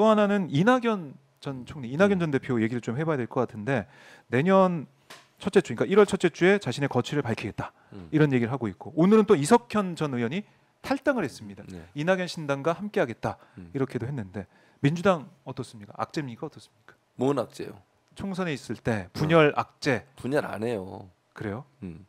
또 하나는 이낙연 전 총리, 이낙연 네. 전 대표 얘기를 좀 해봐야 될 것 같은데 내년 첫째 주, 그러니까 1월 첫째 주에 자신의 거취를 밝히겠다 음. 이런 얘기를 하고 있고 오늘은 또 이석현 전 의원이 탈당을 했습니다. 네. 이낙연 신당과 함께하겠다 음. 이렇게도 했는데 민주당 어떻습니까? 악재입니까 어떻습니까? 뭔 악재요? 총선에 있을 때 음. 분열 악재 분열 안 해요. 그래요? 음.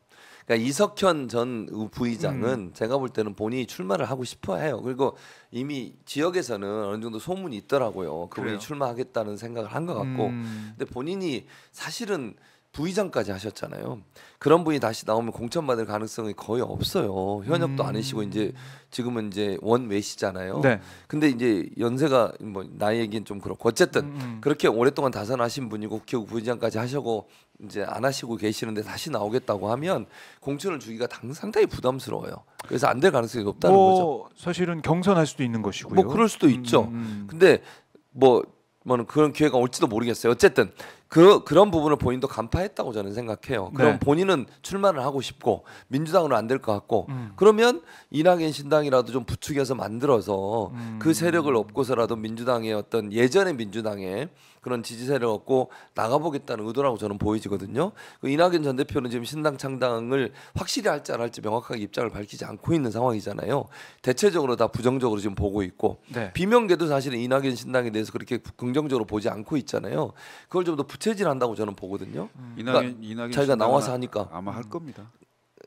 그러니까 이석현 전 부의장은 음. 제가 볼 때는 본인이 출마를 하고 싶어 해요. 그리고 이미 지역에서는 어느 정도 소문이 있더라고요. 그분이 출마하겠다는 생각을 한 것 같고, 음. 근데 본인이 사실은 부의장까지 하셨잖아요. 그런 분이 다시 나오면 공천받을 가능성이 거의 없어요. 현역도 음. 아니시고 이제 지금은 이제 원외시잖아요. 네. 근데 이제 연세가 뭐 나이 에겐좀 그렇고 어쨌든 음, 음. 그렇게 오랫동안 다산하신 분이고 국회의원 부의장까지 하시고 이제 안 하시고 계시는데 다시 나오겠다고 하면 공천을 주기가 당, 상당히 부담스러워요. 그래서 안 될 가능성이 높다는 뭐, 거죠. 사실은 경선할 수도 있는 것이고요. 뭐 그럴 수도 음. 있죠. 음. 근데 뭐 뭐는 그런 기회가 올지도 모르겠어요. 어쨌든 그 그런 부분을 본인도 간파했다고 저는 생각해요. 그럼 네. 본인은 출마를 하고 싶고 민주당으로 안 될 것 같고 음. 그러면 이낙연 신당이라도 좀 부추겨서 만들어서 음. 그 세력을 업고서라도 민주당의 어떤 예전의 민주당의 그런 지지세를 얻고 나가보겠다는 의도라고 저는 보이지거든요. 그 이낙연 전 대표는 지금 신당 창당을 확실히 할지 안 할지 명확하게 입장을 밝히지 않고 있는 상황이잖아요. 대체적으로 다 부정적으로 지금 보고 있고 네. 비명계도 사실은 이낙연 신당에 대해서 그렇게 긍정적으로 보지 않고 있잖아요. 그걸 좀 더 부채질한다고 저는 보거든요. 음. 그러니까 이낙연 자기가 나와서 하니까 아마 할 겁니다.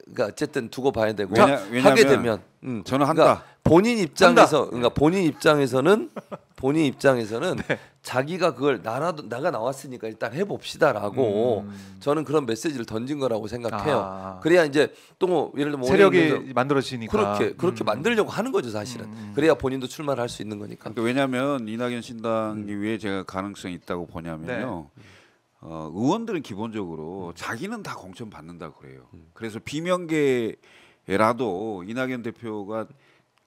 그러니까 어쨌든 두고 봐야 되고 왜냐, 하게 되면 음, 저는 그러니까 한다. 그러니까 본인 입장에서 한다. 그러니까 본인 입장에서는 본인 입장에서는 네. 자기가 그걸 나라도 나가 나왔으니까 일단 해봅시다라고 음. 저는 그런 메시지를 던진 거라고 생각해요. 아. 그래야 이제 또 뭐 예를 들면 세력이 만들어지니까 그렇게 그렇게 음. 만들려고 하는 거죠 사실은. 음. 음. 그래야 본인도 출마를 할 수 있는 거니까. 그러니까 왜냐하면 이낙연 신당이 음. 왜 제가 가능성이 있다고 보냐면요. 네. 어, 의원들은 기본적으로 음. 자기는 다 공천 받는다 그래요. 그래서 비명계라도 이낙연 대표가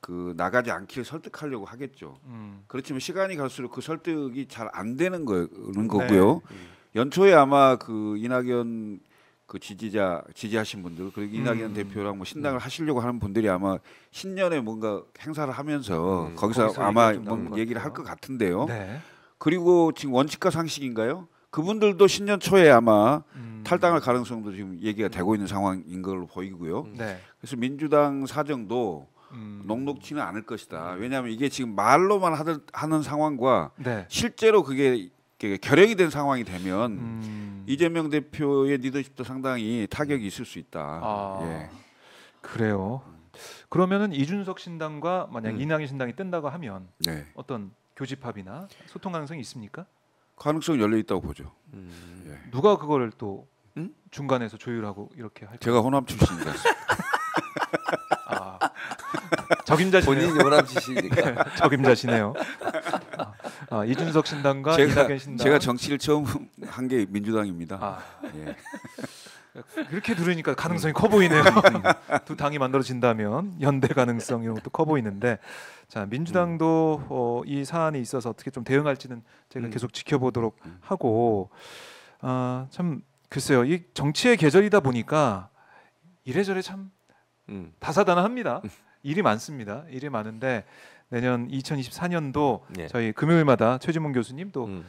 그 나가지 않기를 설득하려고 하겠죠. 음. 그렇지만 시간이 갈수록 그 설득이 잘 안 되는 거는 네. 거고요. 네. 연초에 아마 그 이낙연 그 지지자 지지하신 분들 그리고 이낙연 음. 대표랑 뭐 신당을 음. 하시려고 하는 분들이 아마 신년에 뭔가 행사를 하면서 음, 거기서, 거기서, 아마 뭔 얘기를 할 것 같은데요. 네. 그리고 지금 원칙과 상식인가요? 그분들도 신년 초에 아마 음. 탈당할 가능성도 지금 얘기가 되고 있는 상황인 걸로 보이고요. 네. 그래서 민주당 사정도 음. 녹록치는 않을 것이다. 왜냐하면 이게 지금 말로만 하던, 하는 상황과 네. 실제로 그게 결핵이 된 상황이 되면 음. 이재명 대표의 리더십도 상당히 타격이 있을 수 있다. 아, 예. 그래요. 그러면은 이준석 신당과 만약 음. 이낙연 신당이 뜬다고 하면 네. 어떤 교집합이나 소통 가능성이 있습니까? 가능성 열려 있다고 보죠. 음. 예. 누가 그거를 또 음? 중간에서 조율하고 이렇게 할? 제가 호남 출신이라서. 적임자 본인 요람지시니까 적임자시네요. 네, 아, 아, 이준석 신당과 제가, 이낙연 신당. 제가 정치를 처음 한 게 민주당입니다. 아. 예. 그렇게 들으니까 가능성이 커 보이네요. 음. 두 당이 만들어진다면 연대 가능성 이런 것도 커 보이는데 자 민주당도 음. 어, 이 사안에 있어서 어떻게 좀 대응할지는 제가 음. 계속 지켜보도록 음. 하고 아, 참 글쎄요 이 정치의 계절이다 보니까 이래저래 참 음. 다사다나합니다. 음. 일이 많습니다. 일이 많은데 내년 2024년도 예. 저희 금요일마다 최지문 교수님 또 음.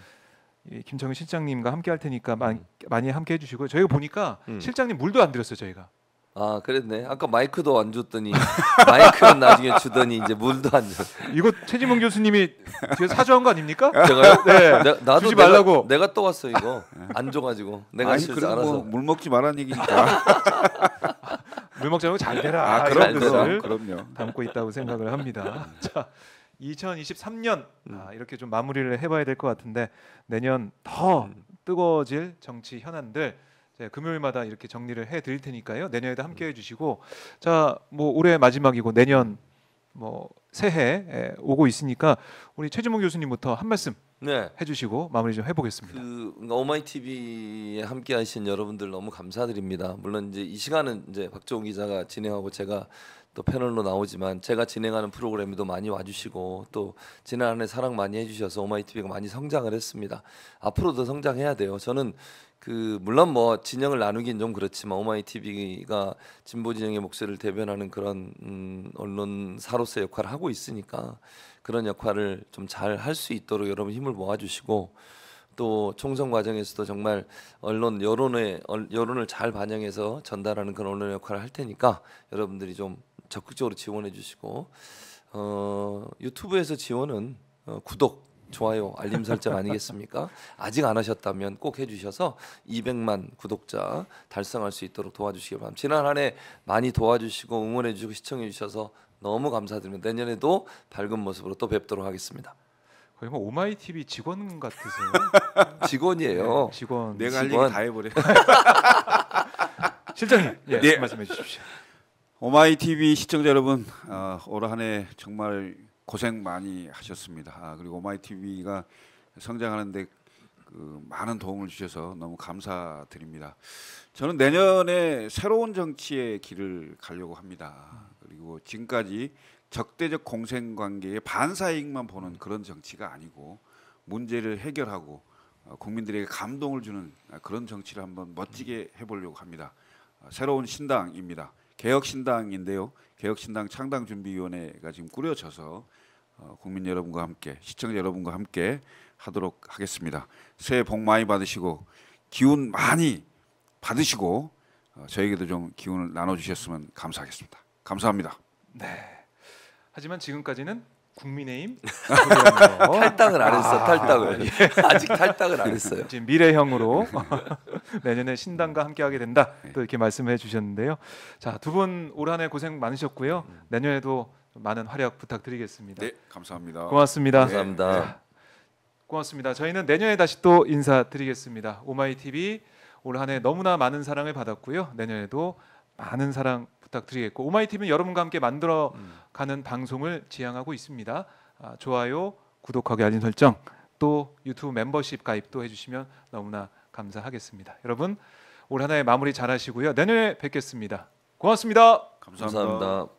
김정은 실장님과 함께 할 테니까 많이, 음. 많이 함께 해주시고 저희가 보니까 음. 실장님 물도 안 드렸어요 저희가. 아 그랬네. 아까 마이크도 안 줬더니 마이크는 나중에 주더니 이제 물도 안 줬. 이거 최지문 교수님이 뒤에 사주한 거 아닙니까? 제가요? 네. 나, 나도 주지 말라고. 내가, 또 왔어 이거 안 줘가지고 내가 아니 그리고 뭐, 물 먹지 말란 얘기니까. 물 먹자고 잘 되라. 아, 그런 뜻을 그럼요. 담고 있다고 생각을 합니다. 음. 자, 2023년 음. 아, 이렇게 좀 마무리를 해봐야 될 것 같은데 내년 더 음. 뜨거워질 정치 현안들 금요일마다 이렇게 정리를 해드릴 테니까요. 내년에도 함께해 주시고 자, 뭐 올해 마지막이고 내년 뭐 새해 예, 오고 있으니까 우리 최지문 교수님부터 한 말씀 네. 해주시고 마무리 좀 해보겠습니다. 그 어마이 그러니까 TV에 함께하신 여러분들 너무 감사드립니다. 물론 이제 이 시간은 이제 박정 기자가 진행하고 제가 또 패널로 나오지만 제가 진행하는 프로그램에도 많이 와주시고 또 지난해 사랑 많이 해주셔서 오마이 TV가 많이 성장을 했습니다. 앞으로도 성장해야 돼요. 저는 그 물론 뭐 진영을 나누긴 좀 그렇지만 오마이 티비가 진보 진영의 목소리를 대변하는 그런 음, 언론사로서 역할을 하고 있으니까 그런 역할을 좀 잘 할 수 있도록 여러분 힘을 모아주시고 또 총선 과정에서도 정말 언론 여론의 여론을 잘 반영해서 전달하는 그런 언론 역할을 할 테니까 여러분들이 좀 적극적으로 지원해 주시고 어, 유튜브에서 지원은 어, 구독 좋아요, 알림 설정 아니겠습니까? 아직 안 하셨다면 꼭 해주셔서 200만 구독자 달성할 수 있도록 도와주시기 바랍니다. 지난 한 해 많이 도와주시고 응원해주시고 시청해주셔서 너무 감사드립니다. 내년에도 밝은 모습으로 또 뵙도록 하겠습니다. 거의 뭐 오마이 TV 직원 같으세요? 직원이에요. 네, 직원. 내가 직원. 할얘다 해버려. 실장님, 예, 네. 말씀해 주십시오. 오마이 TV 시청자 여러분, 어, 올 한해 정말 고생 많이 하셨습니다. 아, 그리고 마이 TV가 성장하는데 그 많은 도움을 주셔서 너무 감사드립니다. 저는 내년에 새로운 정치의 길을 가려고 합니다. 그리고 지금까지 적대적 공생 관계의 반사익만 보는 그런 정치가 아니고 문제를 해결하고 어, 국민들에게 감동을 주는 아, 그런 정치를 한번 멋지게 해보려고 합니다. 아, 새로운 신당입니다. 개혁신당인데요. 개혁신당 창당준비위원회가 지금 꾸려져서 어, 국민 여러분과 함께 시청자 여러분과 함께 하도록 하겠습니다. 새해 복 많이 받으시고 기운 많이 받으시고 어, 저에게도 좀 기운을 나눠주셨으면 감사하겠습니다. 감사합니다. 네. 하지만 지금까지는 국민의힘 탈당을 안 했어 아, 탈당을 예. 아직 탈당을 안 했어요. 지금 미래형으로 내년에 신당과 함께하게 된다 네. 또 이렇게 말씀해 주셨는데요. 자 두 분 올 한 해 고생 많으셨고요. 음. 내년에도 많은 활약 부탁드리겠습니다. 네 감사합니다. 고맙습니다. 네. 감사합니다. 네. 고맙습니다. 저희는 내년에 다시 또 인사드리겠습니다. 오마이 TV 올 한 해 너무나 많은 사랑을 받았고요. 내년에도 많은 사랑 부탁드리겠고 오마이티비는 여러분과 함께 만들어가는 음. 방송을 지향하고 있습니다. 아, 좋아요, 구독하기, 알림 설정, 또 유튜브 멤버십 가입도 해주시면 너무나 감사하겠습니다. 여러분 올 한해 마무리 잘하시고요. 내년에 뵙겠습니다. 고맙습니다 감사합니다. 감사합니다.